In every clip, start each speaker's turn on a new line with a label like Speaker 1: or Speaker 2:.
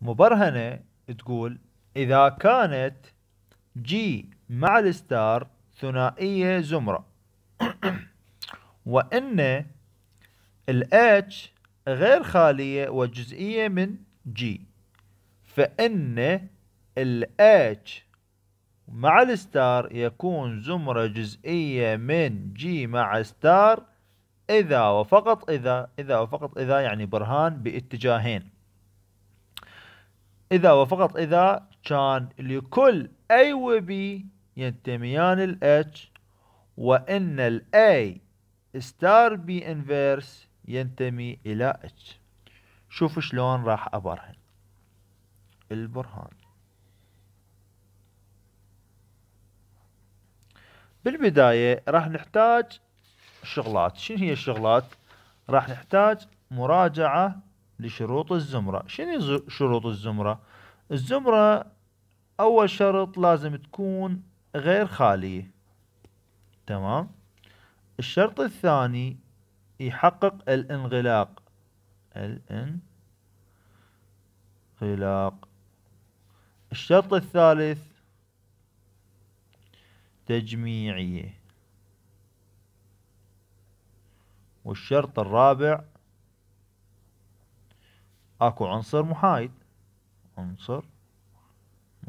Speaker 1: مبرهنة تقول إذا كانت جي مع الستار ثنائية زمرة وإن الاتش غير خالية وجزئية من جي فإن الاتش مع الستار يكون زمرة جزئية من جي مع ستار إذا وفقط إذا إذا وفقط إذا يعني برهان باتجاهين إذا وفقط إذا كان لكل A و B ينتميان يعني ال H وإن ال A ستار B inverse ينتمي إلى H شوف شلون راح أبرهن البرهان بالبداية راح نحتاج شغلات شنو هي الشغلات راح نحتاج مراجعة لشروط الزمرة شنو شروط الزمرة الزمرة أول شرط لازم تكون غير خالية تمام الشرط الثاني يحقق الانغلاق الانغلاق الشرط الثالث تجميعية والشرط الرابع اكو عنصر محايد عنصر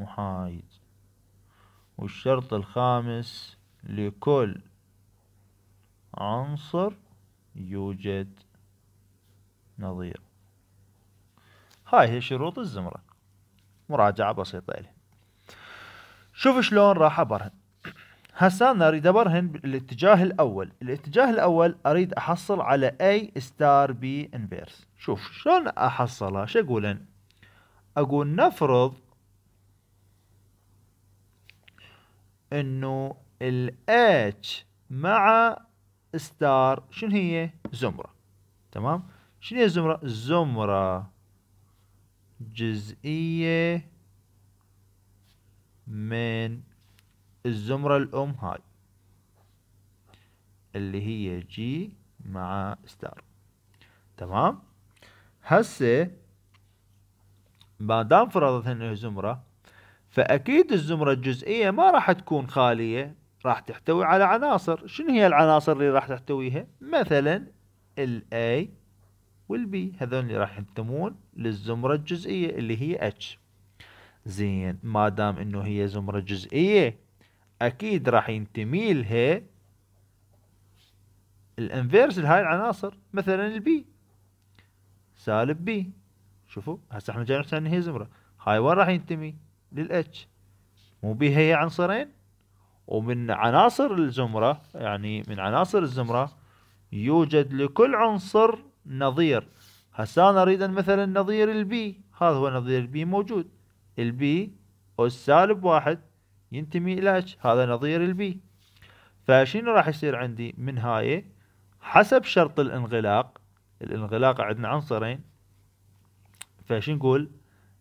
Speaker 1: محايد والشرط الخامس لكل عنصر يوجد نظير هاي هي شروط الزمرة مراجعة بسيطة إليه شوف شلون راح أبرهن هسا نريد ابرهن بالاتجاه الاول الاتجاه الاول اريد احصل على A star B inverse شوف شلون احصلها شو اقول اقول نفرض انه ال H مع star شنو هي زمرة تمام شنو هي الزمرة زمرة جزئية من الزمرة الأم هاي اللي هي جي مع ستار تمام هسه ما دام فرضت انه زمرة فأكيد الزمرة الجزئية ما راح تكون خالية راح تحتوي على عناصر شنو هي العناصر اللي راح تحتويها مثلا الاي والبي هذول اللي راح ينتمون للزمرة الجزئية اللي هي اتش زين ما دام انه هي زمرة جزئية اكيد راح ينتمي لها الانفيرس لهاي العناصر مثلا البي سالب بي شوفوا هسه احنا جايين عن هي زمره هاي وين راح ينتمي للاتش مو بيها هي عنصرين ومن عناصر الزمره يعني من عناصر الزمره يوجد لكل عنصر نظير هسه انا اريد مثلا نظير البي هذا هو نظير البي موجود البي اس سالب واحد ينتمي إلى اتش هذا نظير البي فشنو راح يصير عندي من هاي حسب شرط الانغلاق الانغلاق عندنا عنصرين فشو نقول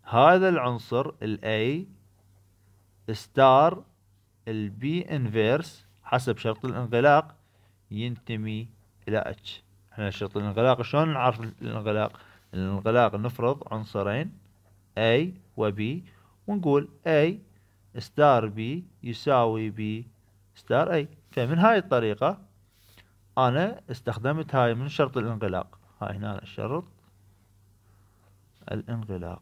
Speaker 1: هذا العنصر الاي ستار البي انفيرس حسب شرط الانغلاق ينتمي الى اتش احنا شرط الانغلاق شلون نعرف الانغلاق الانغلاق نفرض عنصرين A وبي ونقول A ستار بي يساوي بي ستار اي فمن هاي الطريقة انا استخدمت هاي من شرط الانغلاق هاي هنا شرط الانغلاق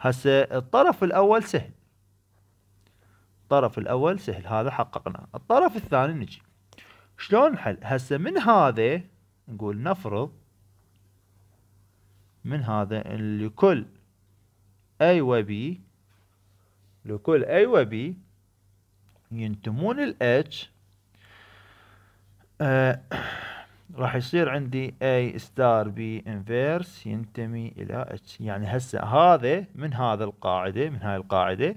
Speaker 1: هسه الطرف الاول سهل الطرف الاول سهل هذا حققنا الطرف الثاني نجي شلون نحل هسه من هذا نقول نفرض من هذا لكل اي وبي لكل اي و بي ينتمون ال آه، راح يصير عندي A ستار B inverse ينتمي إلى H يعني هسه هذا من هذا القاعدة من هاي القاعدة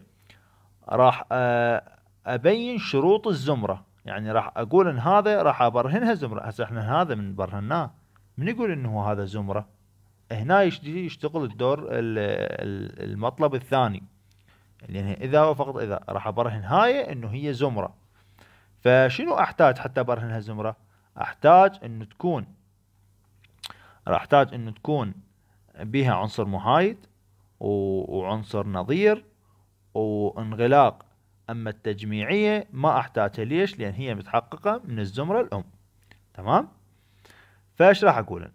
Speaker 1: راح آه، أبين شروط الزمرة يعني راح أقول إن هذا راح أبرهنها زمرة هسه إحنا هذا من برهناه من يقول إنه هذا زمرة هنا يشتغل الدور المطلب الثاني لان يعني اذا وفقط اذا راح ابرهن هاي انه هي زمره فشنو احتاج حتى ابرهن هالزمره احتاج انه تكون راح احتاج انه تكون بها عنصر محايد وعنصر نظير وانغلاق اما التجميعيه ما احتاجها ليش لان هي متحققه من الزمره الام تمام فايش راح اقول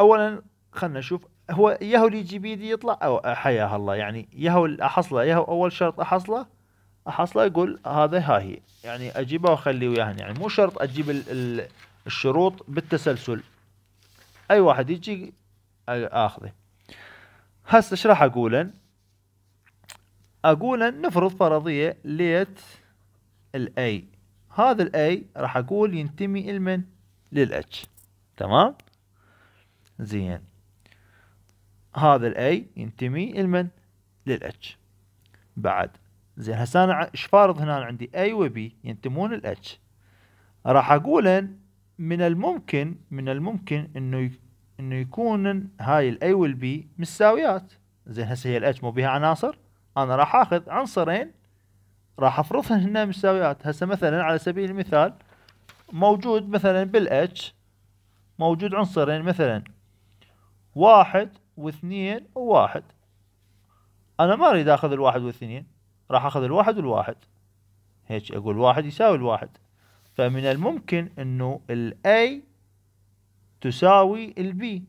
Speaker 1: اولا خلنا نشوف هو ياهو اللي يجي بيدي يطلع او حياه الله يعني ياهو احصله ياهو اول شرط احصله احصله يقول هذا ها هي يعني اجيبه واخليه وياهن يعني مو شرط اجيب الـ الـ الشروط بالتسلسل اي واحد يجي اخذه هسه ايش راح اقول اقول نفرض فرضيه ليت الاي هذا الاي راح اقول ينتمي لمن للاتش تمام زين هذا الاي ينتمي لمن؟ للاتش بعد زين هسه انا ايش فارض هنا عندي اي وبي ينتمون للاتش راح اقول من الممكن من الممكن انه انه يكون هاي الاي والبي مساويات زين هسه هي الاتش مو بها عناصر انا راح اخذ عنصرين راح افرضهم هنا مساويات هسه مثلا على سبيل المثال موجود مثلا بالاتش موجود عنصرين مثلا واحد واثنين وواحد انا ما اريد اخذ الواحد والاثنين راح اخذ الواحد والواحد هيك اقول واحد يساوي الواحد فمن الممكن انه الاي تساوي البي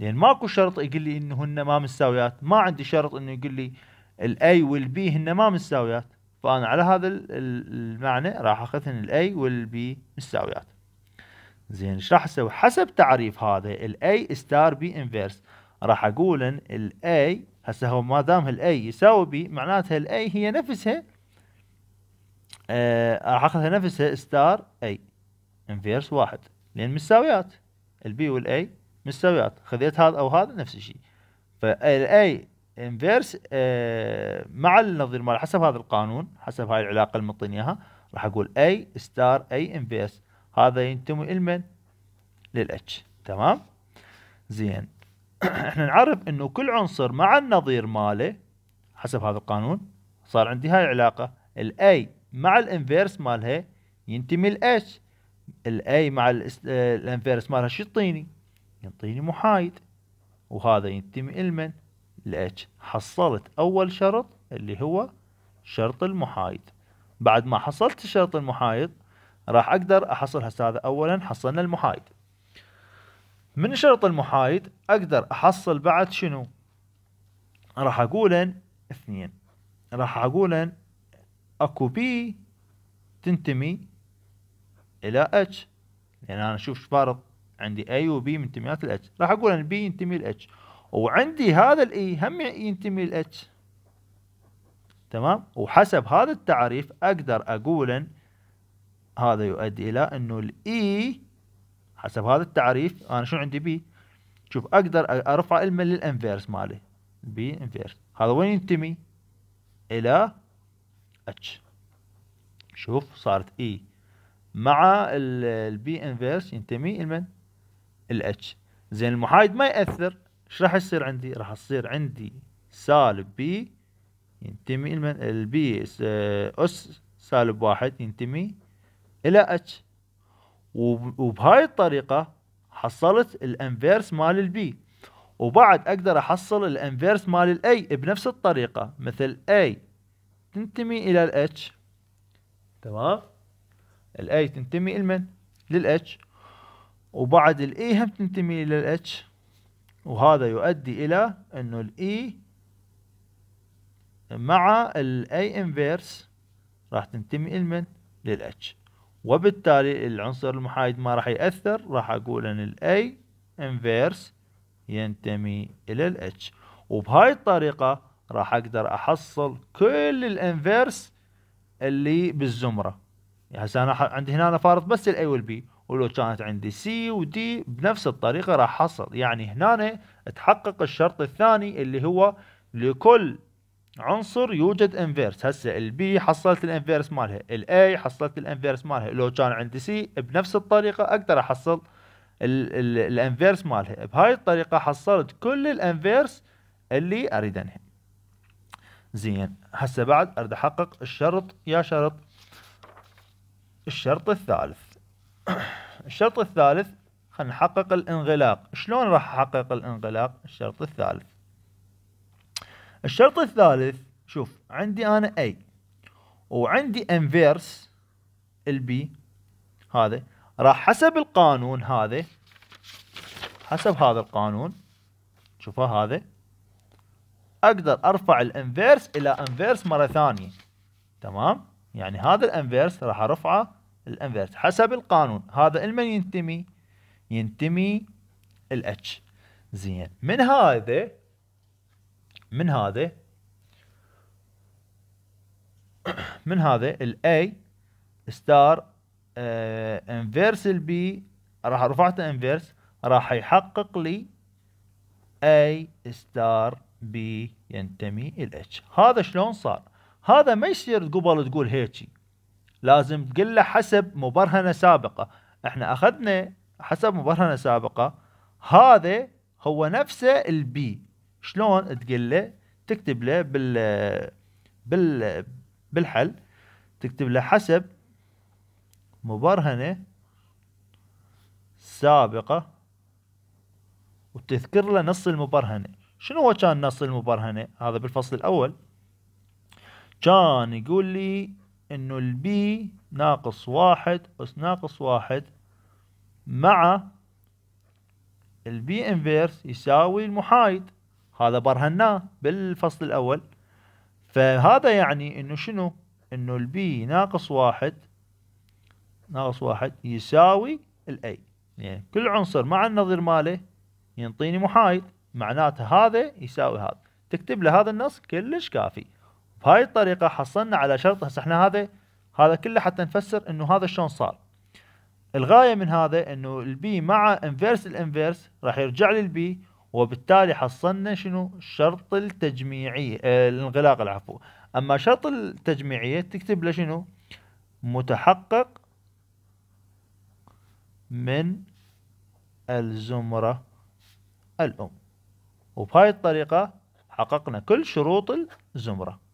Speaker 1: لان ماكو شرط يقول لي انهن ما مساويات ما عندي شرط انه يقول لي الاي والبي هن ما مساويات فانا على هذا المعنى راح اخذهن الاي والبي مساويات زين ايش راح اسوي حسب تعريف هذا الاي ستار بي انفيرس راح اقول ان الاي هسه هو ما دام الاي يساوي بي معناتها الاي هي نفسها آه راح اخذها نفسها ستار اي انفيرس واحد لان مساويات البي والاي مساويات خذيت هذا او هذا نفس الشيء فالاي انفيرس آه مع النظير مال حسب هذا القانون حسب هاي العلاقه اللي معطيني اياها راح اقول اي ستار اي انفيرس هذا ينتمي لمن؟ للاتش تمام؟ زين احنا نعرف انه كل عنصر مع النظير ماله حسب هذا القانون صار عندي هاي العلاقه الاي مع الانفيرس مالها ينتمي الاش الاي مع الانفيرس مالها شو يعطيني يعطيني محايد وهذا ينتمي لمن الاتش حصلت اول شرط اللي هو شرط المحايد بعد ما حصلت شرط المحايد راح اقدر احصل هسه هذا اولا حصلنا المحايد من شرط المحايد اقدر احصل بعد شنو راح اقول اثنين راح اقول اكو بي تنتمي الى اتش لان انا اشوف فرض عندي اي وبي منتميات الاتش راح اقول ان بي ينتمي لاتش وعندي هذا الاي e هم ينتمي لاتش تمام وحسب هذا التعريف اقدر اقول هذا يؤدي الى انه الاي e حسب هذا التعريف انا شنو عندي بي شوف اقدر ارفع المن للانفيرس ماله بي انفيرس هذا وين ينتمي الى اتش شوف صارت اي e. مع البي انفيرس ينتمي لمن الاتش زين المحايد ما ياثر ايش راح يصير عندي راح يصير عندي سالب بي ينتمي لمن البي اس سالب واحد ينتمي الى اتش وبهاي الطريقة حصلت الانفيرس مال البي وبعد اقدر احصل الانفيرس مال الاي بنفس الطريقة مثل اي تنتمي الى الاتش تمام الاي تنتمي لمن للاتش وبعد الاي e هم تنتمي الى الاتش وهذا يؤدي الى انه الاي e مع الاي انفيرس راح تنتمي لمن للاتش وبالتالي العنصر المحايد ما راح يأثر راح أقول أن الأي انفيرس ينتمي إلى الاتش وبهاي الطريقة راح أقدر أحصل كل الانفيرس اللي بالزمرة يعني هسه أنا عندي هنا أنا فارض بس الأي والبي ولو كانت عندي سي ودي بنفس الطريقة راح أحصل يعني هنا تحقق الشرط الثاني اللي هو لكل عنصر يوجد انفيرس هسه البي حصلت الانفيرس مالها الاي حصلت الانفيرس مالها لو كان عندي سي بنفس الطريقه اقدر احصل الانفيرس مالها بهاي الطريقه حصلت كل الانفيرس اللي اريد انهي زين هسه بعد اريد احقق الشرط يا شرط الشرط الثالث الشرط الثالث خلينا نحقق الانغلاق شلون راح احقق الانغلاق الشرط الثالث الشرط الثالث شوف عندي انا A وعندي انفيرس البي هذا راح حسب القانون هذا حسب هذا القانون شوفوا هذا اقدر ارفع الانفيرس الى انفيرس مره ثانيه تمام يعني هذا الانفيرس راح ارفعه الانفيرس حسب القانون هذا لمن ينتمي ينتمي الاتش زين من هذا من هذا من هذا ال A ستار آه ال B راح رفعت انفيرس راح يحقق لي A ستار B ينتمي ال H هذا شلون صار هذا ما يصير قبل تقول هيجي لازم تقول له حسب مبرهنة سابقة احنا اخذنا حسب مبرهنة سابقة هذا هو نفسه البي شلون تقول له تكتب له بال بال بالحل تكتب له حسب مبرهنة سابقة وتذكر له نص المبرهنة شنو هو كان نص المبرهنة هذا بالفصل الأول كان يقول لي انه البي ناقص واحد اس ناقص واحد مع البي انفيرس يساوي المحايد هذا برهناه بالفصل الأول فهذا يعني أنه شنو أنه البي ناقص واحد ناقص واحد يساوي الأي يعني كل عنصر مع النظير ماله ينطيني محايد معناته هذا يساوي هذا تكتب له هذا النص كلش كافي بهاي الطريقة حصلنا على شرط هسه احنا هذا هذا كله حتى نفسر انه هذا شلون صار الغاية من هذا انه البي مع انفيرس الانفيرس راح يرجع لي البي وبالتالي حصلنا شنو شرط التجميعية آه، الانغلاق العفو أما شرط التجميعية تكتب له شنو متحقق من الزمرة الأم وبهاي الطريقة حققنا كل شروط الزمرة